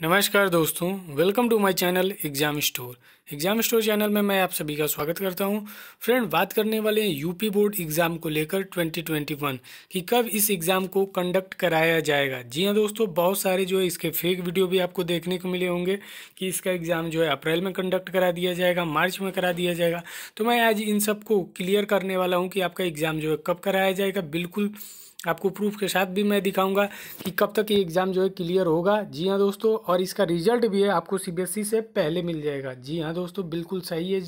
नमस्कार दोस्तों welcome to my channel exam store exam store channel में मैं आप सभी का स्वागत करता हूं फ्रेंड बात करने वाले हैं यूपी बोर्ड एग्ज़ाम को लेकर 2021 कि कब इस एग्ज़ाम को कंडक्ट कराया जाएगा जी हां दोस्तों बहुत सारे जो है इसके फेक वीडियो भी आपको देखने को मिले होंगे कि इसका एग्ज़ाम जो है अप्रैल में कंडक्ट करा दिया जाएगा मार्च में करा दिया जाएगा तो मैं आज इन सबको क्लियर करने वाला हूँ कि आपका एग्ज़ाम जो है कब कराया जाएगा बिल्कुल आपको प्रूफ के साथ भी मैं दिखाऊंगा कि कब तक ये एग्ज़ाम जो है क्लियर होगा जी हाँ दोस्तों और इसका रिजल्ट भी है आपको सीबीएसई e से पहले मिल जाएगा जी हाँ दोस्तों बिल्कुल सही है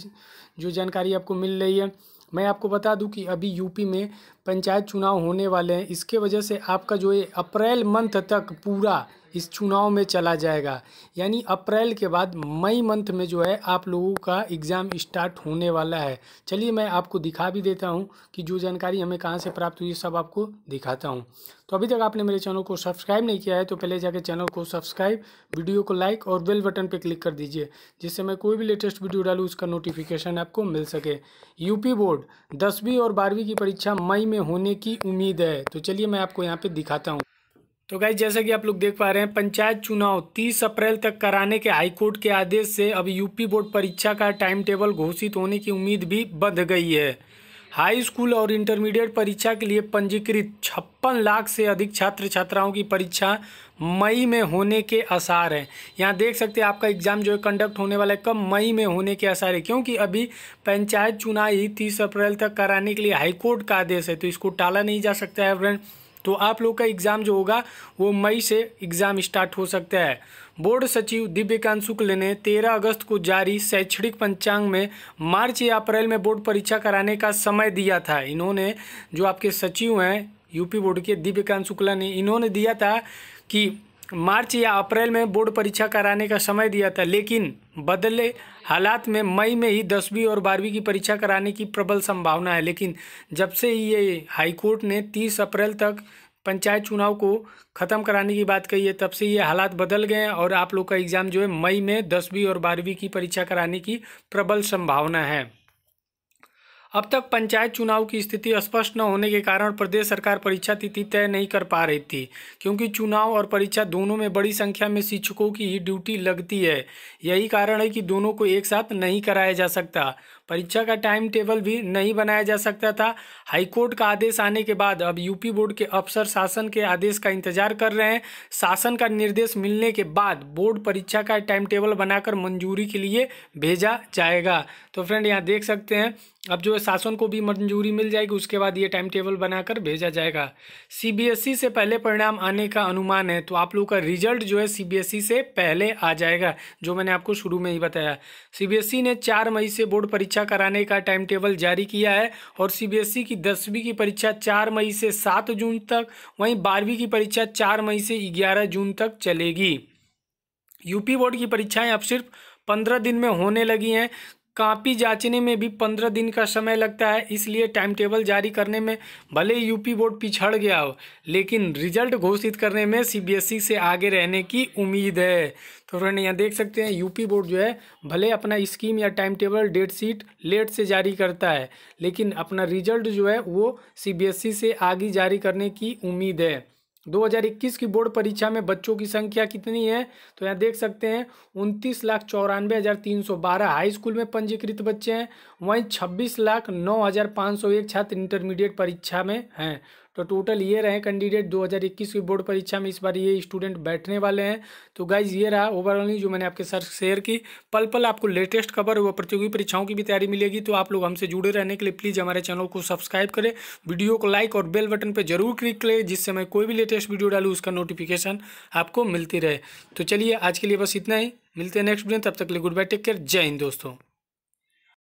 जो जानकारी आपको मिल रही है मैं आपको बता दूं कि अभी यूपी में पंचायत चुनाव होने वाले हैं इसके वजह से आपका जो ये अप्रैल मंथ तक पूरा इस चुनाव में चला जाएगा यानी अप्रैल के बाद मई मंथ में जो है आप लोगों का एग्ज़ाम स्टार्ट होने वाला है चलिए मैं आपको दिखा भी देता हूँ कि जो जानकारी हमें कहाँ से प्राप्त हुई सब आपको दिखाता हूँ तो अभी तक आपने मेरे चैनल को सब्सक्राइब नहीं किया है तो पहले जाके चैनल को सब्सक्राइब वीडियो को लाइक और बेल बटन पर क्लिक कर दीजिए जिससे मैं कोई भी लेटेस्ट वीडियो डालूँ उसका नोटिफिकेशन आपको मिल सके यूपी बोर्ड दसवीं और बारहवीं की परीक्षा मई में होने की उम्मीद है तो चलिए मैं आपको यहाँ पर दिखाता हूँ तो गाइज जैसा कि आप लोग देख पा रहे हैं पंचायत चुनाव 30 अप्रैल तक कराने के हाईकोर्ट के आदेश से अब यूपी बोर्ड परीक्षा का टाइम टेबल घोषित होने की उम्मीद भी बध गई है हाई स्कूल और इंटरमीडिएट परीक्षा के लिए पंजीकृत छप्पन लाख से अधिक छात्र छात्राओं की परीक्षा मई में होने के आसार हैं यहाँ देख सकते हैं आपका एग्ज़ाम जो है कंडक्ट होने वाला है कब मई में होने के आसार है क्योंकि अभी पंचायत चुनाव ही तीस अप्रैल तक कराने के लिए हाईकोर्ट का आदेश है तो इसको टाला नहीं जा सकता है फ्रेंड तो आप लोग का एग्ज़ाम जो होगा वो मई से एग्ज़ाम स्टार्ट हो सकता है बोर्ड सचिव दिव्यकांत शुक्ल ने 13 अगस्त को जारी शैक्षणिक पंचांग में मार्च या अप्रैल में बोर्ड परीक्षा कराने का समय दिया था इन्होंने जो आपके सचिव हैं यूपी बोर्ड के दिव्यकांत शुक्ला ने इन्होंने दिया था कि मार्च या अप्रैल में बोर्ड परीक्षा कराने का समय दिया था लेकिन बदले हालात में मई में ही दसवीं और बारहवीं की परीक्षा कराने की प्रबल संभावना है लेकिन जब से ये हाईकोर्ट ने तीस अप्रैल तक पंचायत चुनाव को ख़त्म कराने की बात कही है तब से ये हालात बदल गए हैं और आप लोग का एग्ज़ाम जो है मई में दसवीं और बारहवीं की परीक्षा कराने की प्रबल संभावना है अब तक पंचायत चुनाव की स्थिति स्पष्ट न होने के कारण प्रदेश सरकार परीक्षा तिथि तय नहीं कर पा रही थी क्योंकि चुनाव और परीक्षा दोनों में बड़ी संख्या में शिक्षकों की ही ड्यूटी लगती है यही कारण है कि दोनों को एक साथ नहीं कराया जा सकता परीक्षा का टाइम टेबल भी नहीं बनाया जा सकता था हाईकोर्ट का आदेश आने के बाद अब यूपी बोर्ड के अफसर शासन के आदेश का इंतजार कर रहे हैं शासन का निर्देश मिलने के बाद बोर्ड परीक्षा का टाइम टेबल बनाकर मंजूरी के लिए भेजा जाएगा तो फ्रेंड यहाँ देख सकते हैं अब जो शासन को भी मंजूरी मिल जाएगी उसके बाद ये टाइम टेबल बनाकर भेजा जाएगा सीबीएसई e से पहले परिणाम आने का अनुमान है तो आप लोगों का रिजल्ट जो है सीबीएसई e से पहले आ जाएगा जो मैंने आपको शुरू में ही बताया सीबीएसई e ने चार मई से बोर्ड परीक्षा कराने का टाइम टेबल जारी किया है और सीबीएसई की दसवीं की परीक्षा चार मई से सात जून तक वहीं बारहवीं की परीक्षा चार मई से ग्यारह जून तक चलेगी यूपी बोर्ड की परीक्षाएं अब सिर्फ पंद्रह दिन में होने लगी हैं कापी जांचने में भी पंद्रह दिन का समय लगता है इसलिए टाइम टेबल जारी करने में भले यूपी बोर्ड पिछड़ गया हो लेकिन रिजल्ट घोषित करने में सीबीएसई e से आगे रहने की उम्मीद है तो फ्रेंड यहाँ देख सकते हैं यूपी बोर्ड जो है भले अपना स्कीम या time table date sheet late से जारी करता है लेकिन अपना रिजल्ट जो है वो सी e से आगे जारी करने की उम्मीद है 2021 की बोर्ड परीक्षा में बच्चों की संख्या कितनी है तो यहाँ देख सकते हैं उनतीस लाख चौरानवे हज़ार तीन सौ बारह हाई स्कूल में पंजीकृत बच्चे हैं वहीं छब्बीस लाख नौ हज़ार पाँच सौ एक छात्र इंटरमीडिएट परीक्षा में हैं तो टोटल ये रहे कैंडिडेट 2021 की बोर्ड परीक्षा में इस बार ये स्टूडेंट बैठने वाले हैं तो गाइज ये रहा ओवरऑल जो मैंने आपके साथ शेयर की पल पल आपको लेटेस्ट खबर व प्रतियोगी परीक्षाओं की भी तैयारी मिलेगी तो आप लोग हमसे जुड़े रहने के लिए प्लीज़ हमारे चैनल को सब्सक्राइब करें वीडियो को लाइक और बेल बटन पर जरूर क्लिक करें जिससे मैं कोई भी लेटेस्ट वीडियो डालूँ उसका नोटिफिकेशन आपको मिलती रहे तो चलिए आज के लिए बस इतना ही मिलते हैं नेक्स्ट वीडियो तब तक के लिए गुड बाय टेक केयर जय हिंद दोस्तों